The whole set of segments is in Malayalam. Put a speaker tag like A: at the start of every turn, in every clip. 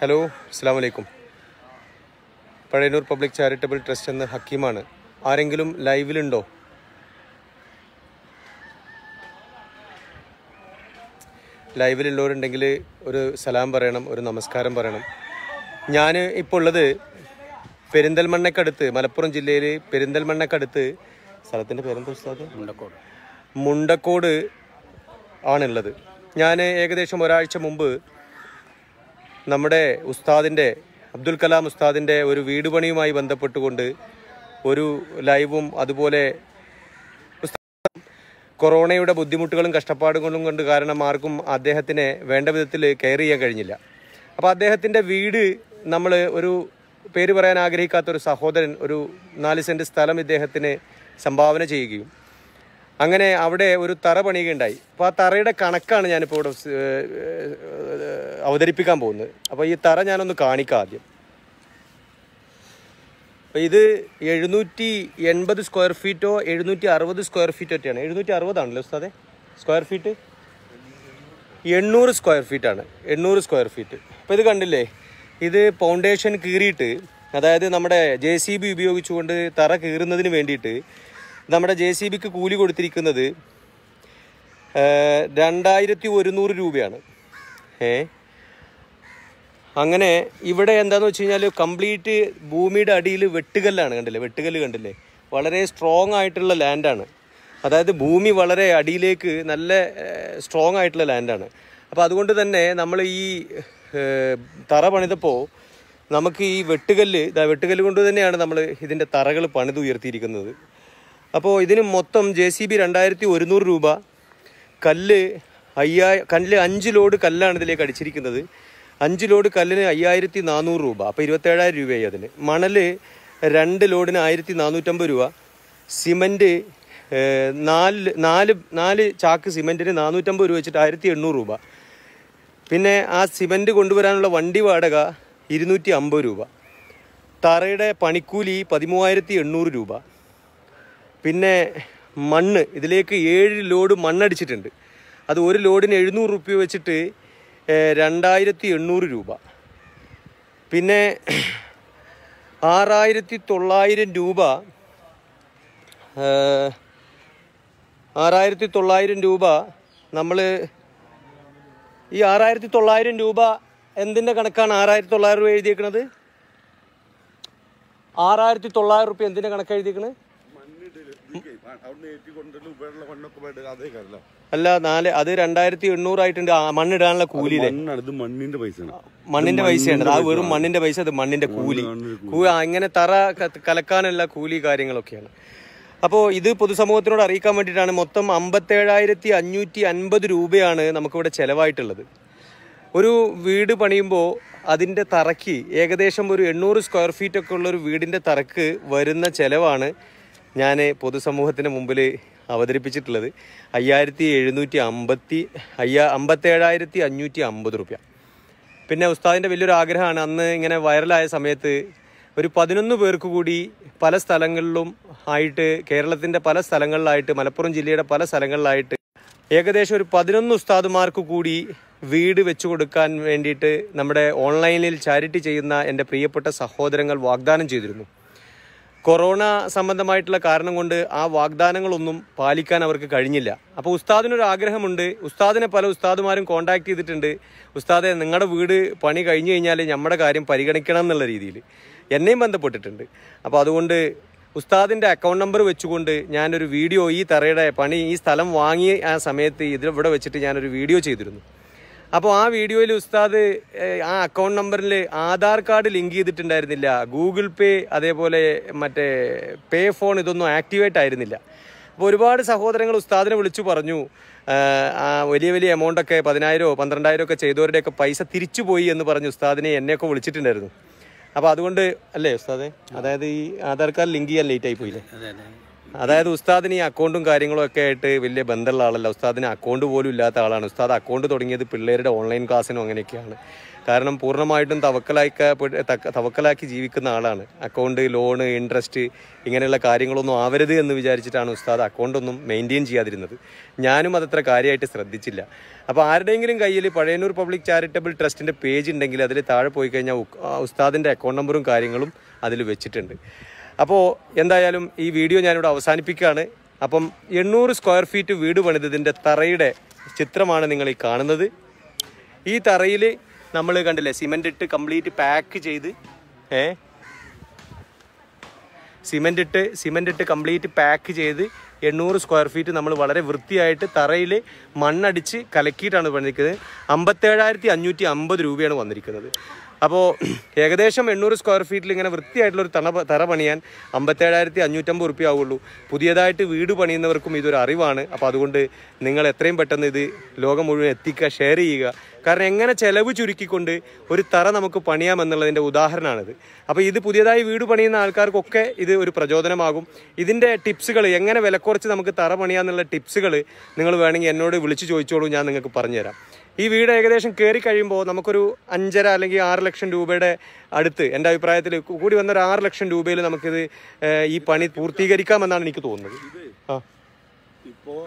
A: ഹലോ അസ്സാം വലൈക്കും പഴയന്നൂർ പബ്ലിക് ചാരിറ്റബിൾ ട്രസ്റ്റ് എന്ന ഹക്കീമാണ് ആരെങ്കിലും ലൈവിലുണ്ടോ ലൈവിലുള്ളവരുണ്ടെങ്കിൽ ഒരു സലാം പറയണം ഒരു നമസ്കാരം പറയണം ഞാൻ ഇപ്പോൾ ഉള്ളത് പെരിന്തൽമണ്ണക്കടുത്ത് മലപ്പുറം ജില്ലയിൽ പെരിന്തൽമണ്ണക്കടുത്ത് സ്ഥലത്തിൻ്റെ പേര് ഉസ്താദ് മുണ്ടക്കോട് മുണ്ടക്കോട് ആണുള്ളത് ഞാൻ ഏകദേശം ഒരാഴ്ച മുമ്പ് നമ്മുടെ ഉസ്താദിൻ്റെ അബ്ദുൽ കലാം ഉസ്താദിൻ്റെ ഒരു വീട് പണിയുമായി ബന്ധപ്പെട്ടുകൊണ്ട് ഒരു ലൈവും അതുപോലെ കൊറോണയുടെ ബുദ്ധിമുട്ടുകളും കഷ്ടപ്പാടുകളും കൊണ്ട് കാരണം ആർക്കും അദ്ദേഹത്തിനെ വേണ്ട വിധത്തിൽ കെയർ ചെയ്യാൻ കഴിഞ്ഞില്ല അപ്പോൾ അദ്ദേഹത്തിൻ്റെ വീട് നമ്മൾ ഒരു പേര് പറയാൻ ആഗ്രഹിക്കാത്ത ഒരു സഹോദരൻ ഒരു നാല് സെൻറ്റ് സ്ഥലം ഇദ്ദേഹത്തിന് സംഭാവന ചെയ്യുകയും അങ്ങനെ അവിടെ ഒരു തറ പണിയുകയുണ്ടായി അപ്പോൾ ആ തറയുടെ കണക്കാണ് ഞാനിപ്പോൾ ഇവിടെ അവതരിപ്പിക്കാൻ പോകുന്നത് അപ്പോൾ ഈ തറ ഞാനൊന്ന് കാണിക്കാം ആദ്യം അപ്പോൾ ഇത് എഴുന്നൂറ്റി എൺപത് സ്ക്വയർ ഫീറ്റോ എഴുന്നൂറ്റി അറുപത് സ്ക്വയർ ഫീറ്റോ ഒക്കെയാണ് എഴുന്നൂറ്റി അറുപതാണല്ലോ ഉസ്താദേ സ്ക്വയർ ഫീറ്റ് എണ്ണൂറ് സ്ക്വയർ ഫീറ്റാണ് എണ്ണൂറ് സ്ക്വയർ ഫീറ്റ് അപ്പോൾ ഇത് കണ്ടില്ലേ ഇത് ഫൗണ്ടേഷൻ കീറിയിട്ട് അതായത് നമ്മുടെ ജെ സി ബി ഉപയോഗിച്ചുകൊണ്ട് തറ കീറുന്നതിന് വേണ്ടിയിട്ട് നമ്മുടെ ജെ സി ബിക്ക് കൂലി കൊടുത്തിരിക്കുന്നത് രണ്ടായിരത്തി ഒരുന്നൂറ് രൂപയാണ് ഏ അങ്ങനെ ഇവിടെ എന്താന്ന് വെച്ച് കഴിഞ്ഞാൽ കംപ്ലീറ്റ് ഭൂമിയുടെ അടിയിൽ വെട്ടുകല്ലാണ് കണ്ടില്ലേ വെട്ടുകല്ല് കണ്ടില്ലേ വളരെ സ്ട്രോങ് ആയിട്ടുള്ള ലാൻഡാണ് അതായത് ഭൂമി വളരെ അടിയിലേക്ക് നല്ല സ്ട്രോങ് ആയിട്ടുള്ള ലാൻഡാണ് അപ്പോൾ അതുകൊണ്ട് തന്നെ നമ്മൾ ഈ തറ പണിതപ്പോൾ നമുക്ക് ഈ വെട്ടുകല്ല് വെട്ടുകല്ല് കൊണ്ട് തന്നെയാണ് നമ്മൾ ഇതിൻ്റെ തറകൾ പണിത് ഉയർത്തിയിരിക്കുന്നത് അപ്പോൾ ഇതിന് മൊത്തം ജെ സി ബി രണ്ടായിരത്തി ഒരുന്നൂറ് രൂപ കല്ല് അയ്യായ കല്ല് അഞ്ച് ലോഡ് കല്ലാണ് ഇതിലേക്ക് അടിച്ചിരിക്കുന്നത് അഞ്ച് ലോഡ് കല്ലിന് അയ്യായിരത്തി നാനൂറ് രൂപ അപ്പോൾ ഇരുപത്തേഴായിരം രൂപയായി അതിന് മണൽ രണ്ട് ലോഡിന് ആയിരത്തി നാനൂറ്റമ്പത് രൂപ സിമൻറ്റ് നാല് നാല് നാല് ചാക്ക് സിമൻറ്റിന് നാനൂറ്റമ്പത് രൂപ വെച്ചിട്ട് ആയിരത്തി എണ്ണൂറ് രൂപ പിന്നെ ആ സിമൻറ്റ് കൊണ്ടുവരാനുള്ള വണ്ടി വാടക ഇരുന്നൂറ്റി അമ്പത് രൂപ തറയുടെ പണിക്കൂലി പതിമൂവായിരത്തി എണ്ണൂറ് രൂപ പിന്നെ മണ്ണ് ഇതിലേക്ക് ഏഴ് ലോഡ് മണ്ണടിച്ചിട്ടുണ്ട് അത് ഒരു ലോഡിന് എഴുന്നൂറ് റുപ്യ വെച്ചിട്ട് രണ്ടായിരത്തി എണ്ണൂറ് രൂപ പിന്നെ ആറായിരത്തി തൊള്ളായിരം രൂപ ആറായിരത്തി തൊള്ളായിരം രൂപ നമ്മൾ ഈ ആറായിരത്തി തൊള്ളായിരം രൂപ എന്തിൻ്റെ കണക്കാണ് ആറായിരത്തി തൊള്ളായിരം രൂപ എഴുതിയേക്കുന്നത് ആറായിരത്തി തൊള്ളായിരം റുപ്യ എന്തിൻ്റെ കണക്കാണ് എഴുതിയേക്കുന്നത് അല്ല നാല് അത് രണ്ടായിരത്തി എണ്ണൂറ് ആയിട്ടുണ്ട് മണ്ണിടാനുള്ള കൂലി മണ്ണിന്റെ പൈസ
B: മണ്ണിന്റെ പൈസയാണ് ആ വെറും
A: മണ്ണിന്റെ പൈസ അത് മണ്ണിന്റെ കൂലി അങ്ങനെ തറ കലക്കാനുള്ള കൂലി കാര്യങ്ങളൊക്കെയാണ് അപ്പോൾ ഇത് പൊതുസമൂഹത്തിനോട് അറിയിക്കാൻ വേണ്ടിയിട്ടാണ് മൊത്തം അമ്പത്തേഴായിരത്തി അഞ്ഞൂറ്റി അൻപത് രൂപയാണ് നമുക്കിവിടെ ചിലവായിട്ടുള്ളത് ഒരു വീട് പണിയുമ്പോൾ അതിൻ്റെ തറയ്ക്ക് ഏകദേശം ഒരു എണ്ണൂറ് സ്ക്വയർ ഫീറ്റ് ഒക്കെ ഉള്ള ഒരു വീടിൻ്റെ തറക്ക് വരുന്ന ചിലവാണ് ഞാൻ പൊതുസമൂഹത്തിന് മുമ്പിൽ അവതരിപ്പിച്ചിട്ടുള്ളത് അയ്യായിരത്തി എഴുന്നൂറ്റി അമ്പത്തി അയ്യാ അമ്പത്തേഴായിരത്തി അഞ്ഞൂറ്റി അമ്പത് റുപ്യ പിന്നെ ഉസ്താദിൻ്റെ വലിയൊരു ആഗ്രഹമാണ് അന്ന് ഇങ്ങനെ വൈറലായ സമയത്ത് ഒരു പതിനൊന്ന് പേർക്ക് കൂടി പല സ്ഥലങ്ങളിലും ആയിട്ട് കേരളത്തിൻ്റെ പല സ്ഥലങ്ങളിലായിട്ട് മലപ്പുറം ജില്ലയുടെ പല സ്ഥലങ്ങളിലായിട്ട് ഏകദേശം ഒരു പതിനൊന്ന് ഉസ്താദുമാർക്ക് കൂടി വീട് വെച്ചു കൊടുക്കാൻ വേണ്ടിയിട്ട് നമ്മുടെ ഓൺലൈനിൽ ചാരിറ്റി ചെയ്യുന്ന എൻ്റെ പ്രിയപ്പെട്ട സഹോദരങ്ങൾ വാഗ്ദാനം ചെയ്തിരുന്നു കൊറോണ സംബന്ധമായിട്ടുള്ള കാരണം കൊണ്ട് ആ വാഗ്ദാനങ്ങളൊന്നും പാലിക്കാൻ അവർക്ക് കഴിഞ്ഞില്ല അപ്പോൾ ഉസ്താദിനൊരു ആഗ്രഹമുണ്ട് ഉസ്താദിനെ പല ഉസ്താദുമാരും കോണ്ടാക്ട് ചെയ്തിട്ടുണ്ട് ഉസ്താദെ നിങ്ങളുടെ വീട് പണി കഴിഞ്ഞു കഴിഞ്ഞാൽ നമ്മുടെ കാര്യം പരിഗണിക്കണം എന്നുള്ള രീതിയിൽ എന്നെയും ബന്ധപ്പെട്ടിട്ടുണ്ട് അപ്പോൾ അതുകൊണ്ട് ഉസ്താദിൻ്റെ അക്കൗണ്ട് നമ്പർ വെച്ചുകൊണ്ട് ഞാനൊരു വീഡിയോ ഈ തറയുടെ പണി ഈ സ്ഥലം വാങ്ങിയ ആ സമയത്ത് ഇതിലിവിടെ വെച്ചിട്ട് ഞാനൊരു വീഡിയോ ചെയ്തിരുന്നു അപ്പോൾ ആ വീഡിയോയിൽ ഉസ്താദ് ആ അക്കൗണ്ട് നമ്പറിൽ ആധാർ കാർഡ് ലിങ്ക് ചെയ്തിട്ടുണ്ടായിരുന്നില്ല ഗൂഗിൾ പേ അതേപോലെ മറ്റേ പേ ഫോൺ ഇതൊന്നും ആക്ടിവേറ്റ് ആയിരുന്നില്ല അപ്പോൾ ഒരുപാട് സഹോദരങ്ങൾ ഉസ്താദിനെ വിളിച്ചു പറഞ്ഞു വലിയ വലിയ എമൗണ്ടൊക്കെ പതിനായിരമോ പന്ത്രണ്ടായിരമോ ഒക്കെ ചെയ്തവരുടെയൊക്കെ പൈസ തിരിച്ചു പോയി എന്ന് പറഞ്ഞ് ഉസ്താദിനെ എന്നെയൊക്കെ വിളിച്ചിട്ടുണ്ടായിരുന്നു അപ്പോൾ അതുകൊണ്ട് അല്ലേ ഉസ്താദെ അതായത് ഈ ആധാർ കാർഡ് ലിങ്ക് ചെയ്യാൻ ലേറ്റായി പോയില്ലേ അതായത് ഉസ്താദിന് ഈ അക്കൗണ്ടും കാര്യങ്ങളും ഒക്കെ ആയിട്ട് വലിയ ബന്ധമുള്ള ആളല്ല ഉസ്താദിന് അക്കൗണ്ട് പോലും ഇല്ലാത്ത ആളാണ് ഉസ്താദ് അക്കൗണ്ട് തുടങ്ങിയത് പിള്ളേരുടെ ഓൺലൈൻ ക്ലാസ്സിനും അങ്ങനെയൊക്കെയാണ് കാരണം പൂർണ്ണമായിട്ടും തവക്കലാക്ക തവക്കലാക്കി ജീവിക്കുന്ന ആളാണ് അക്കൗണ്ട് ലോണ് ഇൻട്രസ്റ്റ് ഇങ്ങനെയുള്ള കാര്യങ്ങളൊന്നും ആവരുത് എന്ന് വിചാരിച്ചിട്ടാണ് ഉസ്താദ് അക്കൗണ്ടൊന്നും മെയിൻറ്റെയിൻ ചെയ്യാതിരുന്നത് ഞാനും അതത്ര കാര്യമായിട്ട് ശ്രദ്ധിച്ചില്ല അപ്പോൾ ആരുടെയെങ്കിലും കയ്യിൽ പഴയന്നൂർ പബ്ലിക് ചാരിറ്റബിൾ ട്രസ്റ്റിൻ്റെ പേജ് ഉണ്ടെങ്കിൽ അതിൽ താഴെ പോയി കഴിഞ്ഞാൽ ഉസ്താദിൻ്റെ അക്കൗണ്ട് നമ്പറും കാര്യങ്ങളും അതിൽ വെച്ചിട്ടുണ്ട് അപ്പോൾ എന്തായാലും ഈ വീഡിയോ ഞാനിവിടെ അവസാനിപ്പിക്കുകയാണ് അപ്പം എണ്ണൂറ് സ്ക്വയർ ഫീറ്റ് വീട് പണിതതിൻ്റെ തറയുടെ ചിത്രമാണ് നിങ്ങൾ ഈ കാണുന്നത് ഈ തറയിൽ നമ്മൾ കണ്ടില്ലേ സിമെൻ്റ് ഇട്ട് കംപ്ലീറ്റ് പാക്ക് ചെയ്ത് ഏ സിമെൻ്റ് ഇട്ട് സിമെൻ്റ് ഇട്ട് കംപ്ലീറ്റ് പാക്ക് ചെയ്ത് എണ്ണൂറ് സ്ക്വയർ ഫീറ്റ് നമ്മൾ വളരെ വൃത്തിയായിട്ട് തറയിൽ മണ്ണടിച്ച് കലക്കിയിട്ടാണ് പണിക്കുന്നത് അമ്പത്തേഴായിരത്തി അഞ്ഞൂറ്റി അമ്പത് രൂപയാണ് വന്നിരിക്കുന്നത് അപ്പോൾ ഏകദേശം എണ്ണൂറ് സ്ക്വയർ ഫീറ്റിൽ ഇങ്ങനെ വൃത്തിയായിട്ടുള്ള ഒരു തറ പണിയാൻ അമ്പത്തേഴായിരത്തി അഞ്ഞൂറ്റമ്പത് റുപ്യ ആവുള്ളൂ പുതിയതായിട്ട് വീട് പണിയുന്നവർക്കും ഇതൊരു അറിവാണ് അപ്പോൾ അതുകൊണ്ട് നിങ്ങൾ എത്രയും പെട്ടെന്ന് ഇത് ലോകം മുഴുവൻ എത്തിക്കുക ഷെയർ ചെയ്യുക കാരണം എങ്ങനെ ചെലവ് ചുരുക്കിക്കൊണ്ട് ഒരു തറ നമുക്ക് പണിയാമെന്നുള്ളതിൻ്റെ ഉദാഹരണമാണിത് അപ്പോൾ ഇത് പുതിയതായി വീട് പണിയുന്ന ആൾക്കാർക്കൊക്കെ ഇത് ഒരു പ്രചോദനമാകും ഇതിൻ്റെ ടിപ്സുകൾ എങ്ങനെ വിലക്കുറച്ച് നമുക്ക് തറ പണിയാമെന്നുള്ള ടിപ്സുകൾ നിങ്ങൾ വേണമെങ്കിൽ എന്നോട് വിളിച്ചു ചോദിച്ചോളൂ ഞാൻ നിങ്ങൾക്ക് പറഞ്ഞുതരാം ഈ വീട് ഏകദേശം കയറി കഴിയുമ്പോൾ നമുക്കൊരു അഞ്ചര അല്ലെങ്കിൽ ആറ് ലക്ഷം രൂപയുടെ അടുത്ത് എൻ്റെ അഭിപ്രായത്തിൽ കൂടി വന്ന ഒരു ആറ് ലക്ഷം രൂപയിൽ നമുക്കിത് ഈ പണി പൂർത്തീകരിക്കാമെന്നാണ് എനിക്ക് തോന്നുന്നത് ആ ഇപ്പോൾ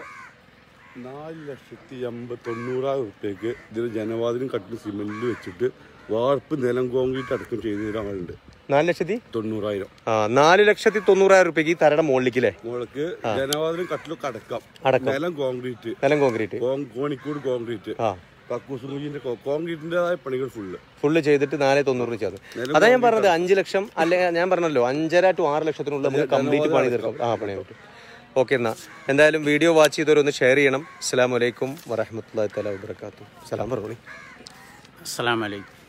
A: നാല് ലക്ഷത്തി അമ്പത്തി തൊണ്ണൂറായിരം ഉറുപ്പ്യക്ക് ഇതിന് ജനവാതിലും കട്ടിലും സിമെന്റിൽ വെച്ചിട്ട് വാർപ്പ് നിലം കോൺക്രീറ്റ് അടക്കം ചെയ്ത് തരാൻ ആളുണ്ട് നാല് ലക്ഷത്തി തൊണ്ണൂറായിരം ആ നാല് ലക്ഷത്തി തൊണ്ണൂറായിരം റുപ്യക്ക് ഈ തരയുടെ മുകളിലേക്കല്ലേ മുകളിലേക്ക് ജനവാതിലും കട്ടിലൊക്കെ അടക്കം നിലം കോൺക്രീറ്റ് നിലം കോൺക്രീറ്റ് കോണിക്കൂട് കോൺക്രീറ്റ് കക്കൂസുമുജിന്റെ ഫുള്ള് ചെയ്തിട്ട് നാല് തൊണ്ണൂറിന് ചേർന്ന് അതാ ഞാൻ പറഞ്ഞത് അഞ്ച് ലക്ഷം അല്ലെ ഞാൻ പറഞ്ഞല്ലോ അഞ്ചര ടു ആറ് ലക്ഷത്തിനുള്ള കംപ്ലീറ്റ് പണി തീർക്കും ആ പണിയായിട്ട് ഓക്കെ എന്നാൽ എന്തായാലും വീഡിയോ വാച്ച് ചെയ്തവരൊന്ന് ഷെയർ ചെയ്യണം അസ്സാം വലൈക്കും വറഹമത്തല്ലാ തല വാബർക്കാത്തു അസ്സാം പറഞ്ഞു അസ്സാം വലൈക്കും